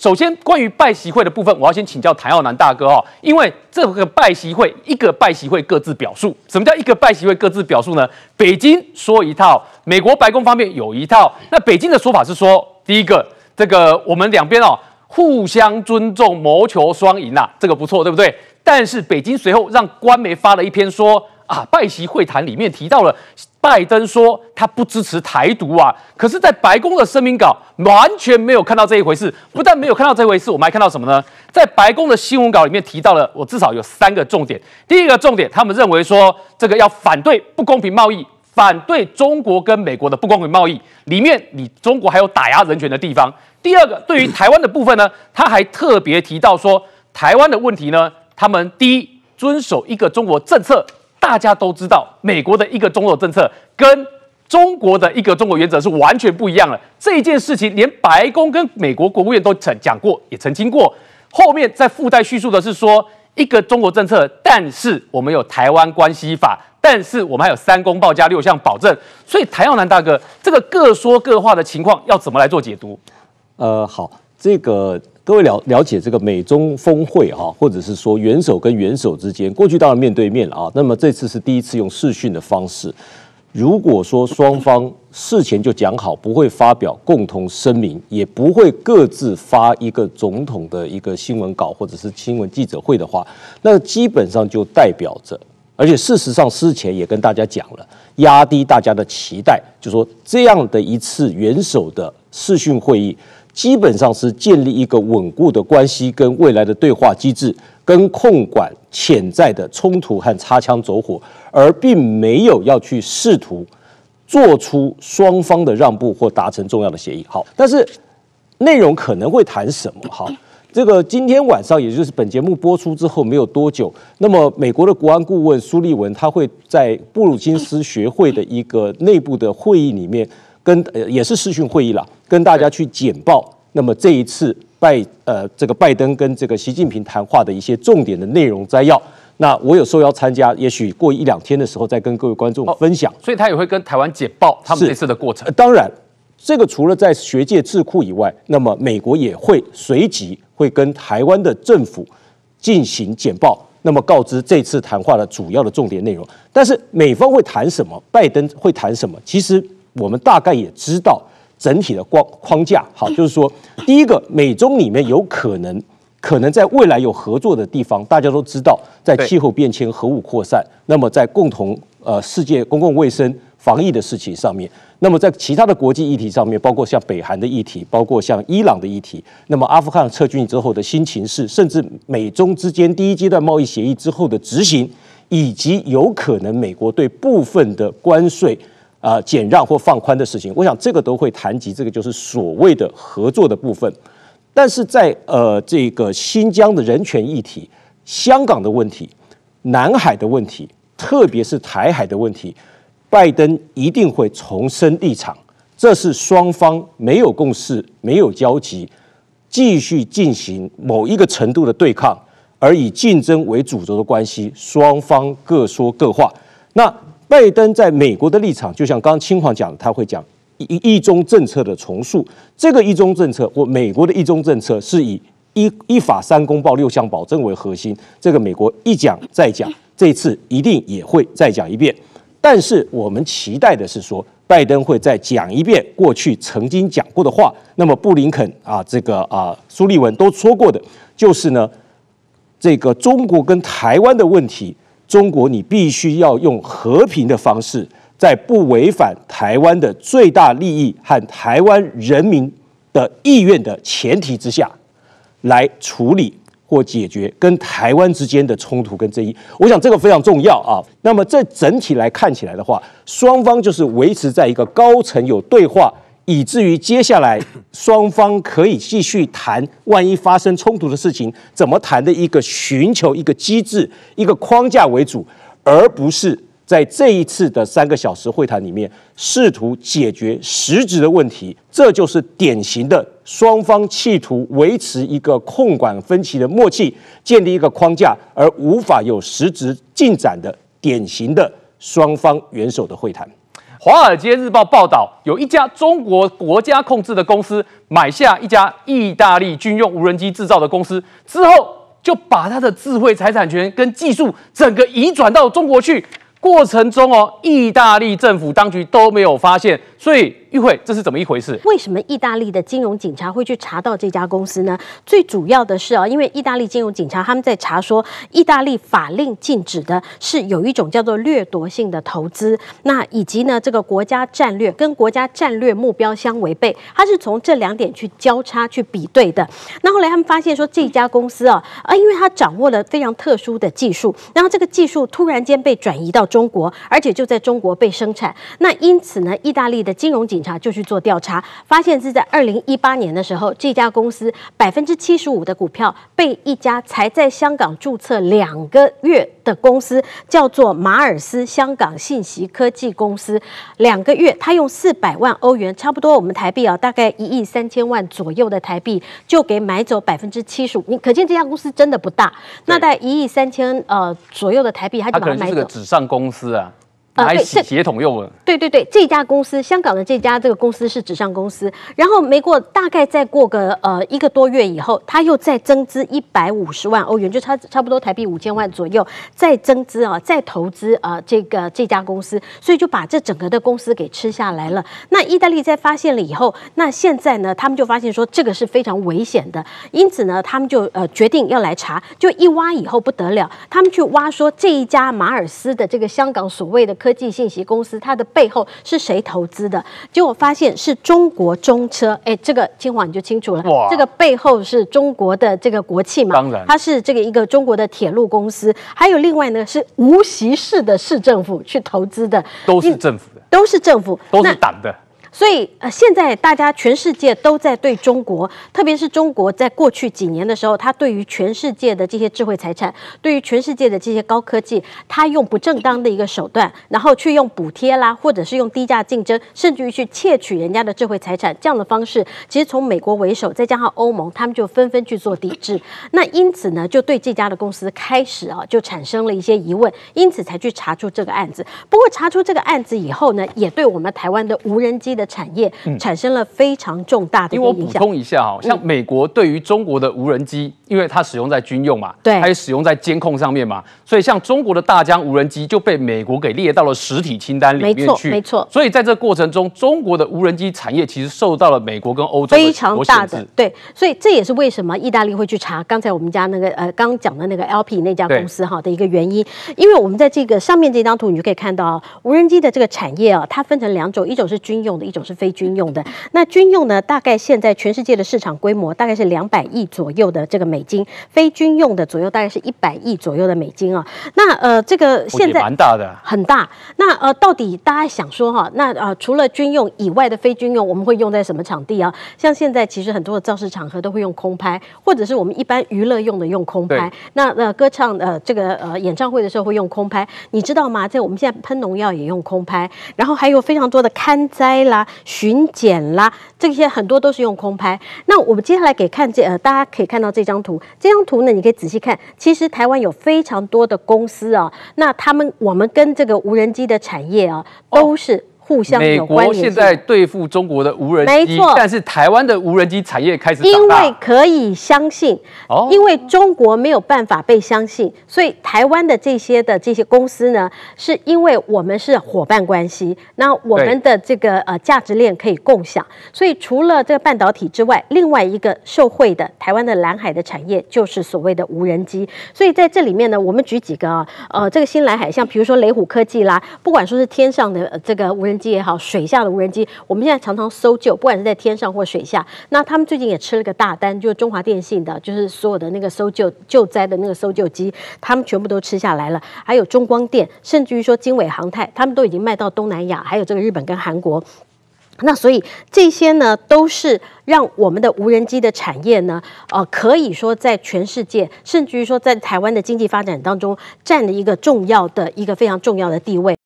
首先，关于拜习会的部分，我要先请教谭耀南大哥哦，因为这个拜习会，一个拜习会各自表述。什么叫一个拜习会各自表述呢？北京说一套，美国白宫方面有一套。那北京的说法是说，第一个，这个我们两边哦互相尊重，谋求双赢啊，这个不错，对不对？但是北京随后让官媒发了一篇说。啊，拜席会谈里面提到了，拜登说他不支持台独啊。可是，在白宫的声明稿完全没有看到这一回事。不但没有看到这一回事，我们还看到什么呢？在白宫的新闻稿里面提到了，我至少有三个重点。第一个重点，他们认为说这个要反对不公平贸易，反对中国跟美国的不公平贸易。里面你中国还有打压人权的地方。第二个，对于台湾的部分呢，他还特别提到说台湾的问题呢，他们第一遵守一个中国政策。大家都知道，美国的一个中国政策跟中国的一个中国原则是完全不一样了。这件事情，连白宫跟美国国务院都曾讲过，也曾经过。后面在附带叙述的是说，一个中国政策，但是我们有台湾关系法，但是我们还有三公报加六项保证。所以，谭耀南大哥，这个各说各话的情况要怎么来做解读？呃，好，这个。各位了了解这个美中峰会哈，或者是说元首跟元首之间，过去当然面对面了啊。那么这次是第一次用视讯的方式。如果说双方事前就讲好，不会发表共同声明，也不会各自发一个总统的一个新闻稿或者是新闻记者会的话，那基本上就代表着，而且事实上事前也跟大家讲了，压低大家的期待，就说这样的一次元首的视讯会议。基本上是建立一个稳固的关系，跟未来的对话机制，跟控管潜在的冲突和擦枪走火，而并没有要去试图做出双方的让步或达成重要的协议。好，但是内容可能会谈什么？哈，这个今天晚上，也就是本节目播出之后没有多久，那么美国的国安顾问苏利文他会在布鲁金斯学会的一个内部的会议里面。跟呃也是视讯会议了，跟大家去简报。那么这一次拜呃这个拜登跟这个习近平谈话的一些重点的内容摘要，那我有受邀参加，也许过一两天的时候再跟各位观众分享。所以他也会跟台湾简报他们这次的过程。当然，这个除了在学界智库以外，那么美国也会随即会跟台湾的政府进行简报，那么告知这次谈话的主要的重点内容。但是美方会谈什么，拜登会谈什么，其实。我们大概也知道整体的框框架，好，就是说，第一个，美中里面有可能可能在未来有合作的地方，大家都知道，在气候变迁、核武扩散，那么在共同呃世界公共卫生防疫的事情上面，那么在其他的国际议题上面，包括像北韩的议题，包括像伊朗的议题，那么阿富汗撤军之后的新情势，甚至美中之间第一阶段贸易协议之后的执行，以及有可能美国对部分的关税。啊，减让或放宽的事情，我想这个都会谈及，这个就是所谓的合作的部分。但是在呃，这个新疆的人权议题、香港的问题、南海的问题，特别是台海的问题，拜登一定会重申立场。这是双方没有共识、没有交集，继续进行某一个程度的对抗，而以竞争为主轴的关系，双方各说各话。那。拜登在美国的立场，就像刚刚清华讲，他会讲一一中政策的重塑。这个一中政策或美国的一中政策是以一一法三公报六项保证为核心。这个美国一讲再讲，这次一定也会再讲一遍。但是我们期待的是说，拜登会再讲一遍过去曾经讲过的话。那么布林肯啊，这个啊苏利文都说过的，就是呢，这个中国跟台湾的问题。中国，你必须要用和平的方式，在不违反台湾的最大利益和台湾人民的意愿的前提之下，来处理或解决跟台湾之间的冲突跟争议。我想这个非常重要啊。那么，这整体来看起来的话，双方就是维持在一个高层有对话。以至于接下来 双方可以继续谈，万一发生冲突的事情怎么谈的一个寻求一个机制、一个框架为主，而不是在这一次的三个小时会谈里面试图解决实质的问题。这就是典型的双方企图维持一个控管分歧的默契，建立一个框架，而无法有实质进展的典型的双方元首的会谈。《华尔街日报》报道，有一家中国国家控制的公司买下一家意大利军用无人机制造的公司，之后就把它的智慧财产权跟技术整个移转到中国去。过程中哦，意大利政府当局都没有发现。所以，玉慧，这是怎么一回事？为什么意大利的金融警察会去查到这家公司呢？最主要的是啊，因为意大利金融警察他们在查说，意大利法令禁止的是有一种叫做掠夺性的投资，那以及呢，这个国家战略跟国家战略目标相违背，它是从这两点去交叉去比对的。那后来他们发现说，这家公司啊，啊，因为它掌握了非常特殊的技术，然后这个技术突然间被转移到中国，而且就在中国被生产，那因此呢，意大利的。金融警察就去做调查，发现是在二零一八年的时候，这家公司百分之七十五的股票被一家才在香港注册两个月的公司，叫做马尔斯香港信息科技公司。两个月，他用四百万欧元，差不多我们台币啊，大概一亿三千万左右的台币，就给买走百分之七十五。你可见这家公司真的不大。那在一亿三千呃左右的台币，他就把可能买走？是个纸上公司啊，买洗洗同用的。对对对，这家公司香港的这家这个公司是纸上公司，然后没过大概再过个呃一个多月以后，他又再增资一百五十万欧元，就差差不多台币五千万左右，再增资啊，再投资啊这个这家公司，所以就把这整个的公司给吃下来了。那意大利在发现了以后，那现在呢，他们就发现说这个是非常危险的，因此呢，他们就呃决定要来查，就一挖以后不得了，他们去挖说这一家马尔斯的这个香港所谓的科技信息公司，它的背。背后是谁投资的？结果发现是中国中车，哎，这个清华你就清楚了。哇，这个背后是中国的这个国企嘛？当然，它是这个一个中国的铁路公司。还有另外呢，是无锡市的市政府去投资的，都是政府的，都是政府，都是党的。所以呃，现在大家全世界都在对中国，特别是中国在过去几年的时候，他对于全世界的这些智慧财产，对于全世界的这些高科技，他用不正当的一个手段，然后去用补贴啦，或者是用低价竞争，甚至于去窃取人家的智慧财产这样的方式，其实从美国为首，再加上欧盟，他们就纷纷去做抵制。那因此呢，就对这家的公司开始啊，就产生了一些疑问，因此才去查出这个案子。不过查出这个案子以后呢，也对我们台湾的无人机的。的产业产生了非常重大的，因为我补充一下哈，像美国对于中国的无人机，因为它使用在军用嘛，对，还有使用在监控上面嘛，所以像中国的大疆无人机就被美国给列到了实体清单里面去，没错，所以在这过程中，中国的无人机产业其实受到了美国跟欧洲非常大的对，所以这也是为什么意大利会去查刚才我们家那个呃刚讲的那个 LP 那家公司哈的一个原因，因为我们在这个上面这张图你就可以看到无人机的这个产业啊，它分成两种，一种是军用的。一种是非军用的，那军用呢？大概现在全世界的市场规模大概是两百亿左右的这个美金，非军用的左右大概是一百亿左右的美金啊。那呃，这个现在蛮大的，很大。那呃，到底大家想说哈？那呃，除了军用以外的非军用，我们会用在什么场地啊？像现在其实很多的造势场合都会用空拍，或者是我们一般娱乐用的用空拍。那呃，歌唱呃这个呃演唱会的时候会用空拍，你知道吗？在我们现在喷农药也用空拍，然后还有非常多的看灾啦。巡检啦，这些很多都是用空拍。那我们接下来给看这，呃，大家可以看到这张图。这张图呢，你可以仔细看，其实台湾有非常多的公司啊，那他们我们跟这个无人机的产业啊，都是。互相美关。现在对付中国的无人机，没错，但是台湾的无人机产业开始因为可以相信，因为中国没有办法被相信，所以台湾的这些的这些公司呢，是因为我们是伙伴关系，那我们的这个呃价值链可以共享，所以除了这个半导体之外，另外一个受惠的台湾的蓝海的产业就是所谓的无人机。所以在这里面呢，我们举几个啊，呃，这个新蓝海，像比如说雷虎科技啦，不管说是天上的这个无人。机也好，水下的无人机，我们现在常常搜救，不管是在天上或水下。那他们最近也吃了个大单，就是中华电信的，就是所有的那个搜救救灾的那个搜救机，他们全部都吃下来了。还有中光电，甚至于说经纬航太，他们都已经卖到东南亚，还有这个日本跟韩国。那所以这些呢，都是让我们的无人机的产业呢，呃，可以说在全世界，甚至于说在台湾的经济发展当中，占了一个重要的一个非常重要的地位。